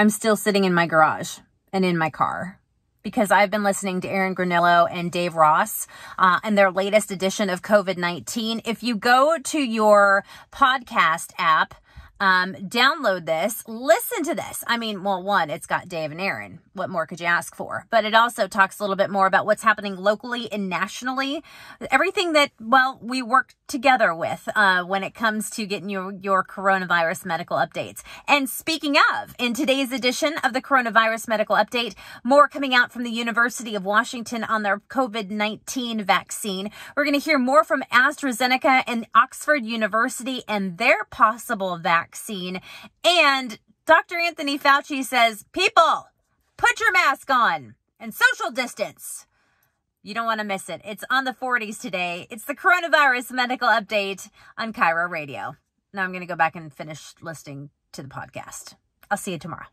I'm still sitting in my garage and in my car because I've been listening to Aaron Granillo and Dave Ross uh, and their latest edition of COVID 19. If you go to your podcast app, um, download this, listen to this. I mean, well, one, it's got Dave and Aaron. What more could you ask for? But it also talks a little bit more about what's happening locally and nationally. Everything that, well, we work together with uh, when it comes to getting your, your coronavirus medical updates. And speaking of, in today's edition of the Coronavirus Medical Update, more coming out from the University of Washington on their COVID 19 vaccine. We're going to hear more from AstraZeneca and Oxford University and their possible vaccine vaccine. And Dr. Anthony Fauci says, people, put your mask on and social distance. You don't want to miss it. It's on the 40s today. It's the coronavirus medical update on Cairo Radio. Now I'm going to go back and finish listening to the podcast. I'll see you tomorrow.